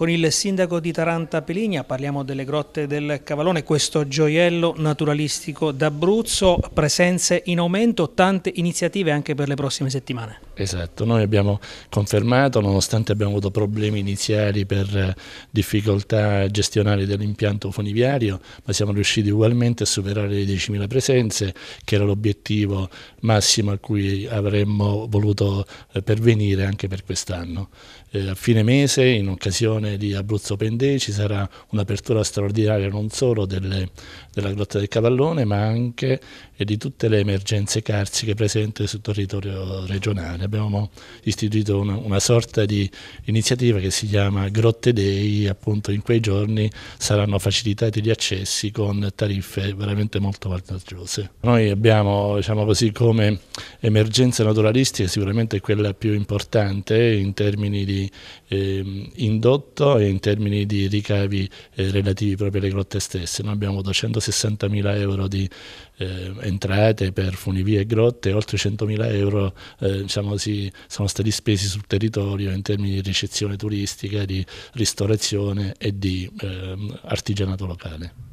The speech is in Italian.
Con il sindaco di Taranta Peligna parliamo delle grotte del Cavallone, questo gioiello naturalistico d'Abruzzo, presenze in aumento, tante iniziative anche per le prossime settimane. Esatto, noi abbiamo confermato, nonostante abbiamo avuto problemi iniziali per eh, difficoltà gestionali dell'impianto funiviario, ma siamo riusciti ugualmente a superare le 10.000 presenze, che era l'obiettivo massimo a cui avremmo voluto eh, pervenire anche per quest'anno. Eh, a fine mese, in occasione Festival di Abruzzo Pendeci sarà un'apertura straordinaria non solo delle, della Grotta del Cavallone ma anche eh, di tutte le emergenze carsiche presenti sul territorio regionale. Abbiamo istituito una, una sorta di iniziativa che si chiama Grotte Day, appunto in quei giorni saranno facilitati gli accessi con tariffe veramente molto vantaggiose. Noi abbiamo diciamo così, come emergenza naturalistica sicuramente quella più importante in termini di eh, indotto costo e in termini di ricavi eh, relativi proprio alle grotte stesse. Noi abbiamo 260.000 euro di eh, entrate per funivie e grotte, oltre 100.000 euro eh, diciamo, si, sono stati spesi sul territorio in termini di ricezione turistica, di ristorazione e di ehm, artigianato locale.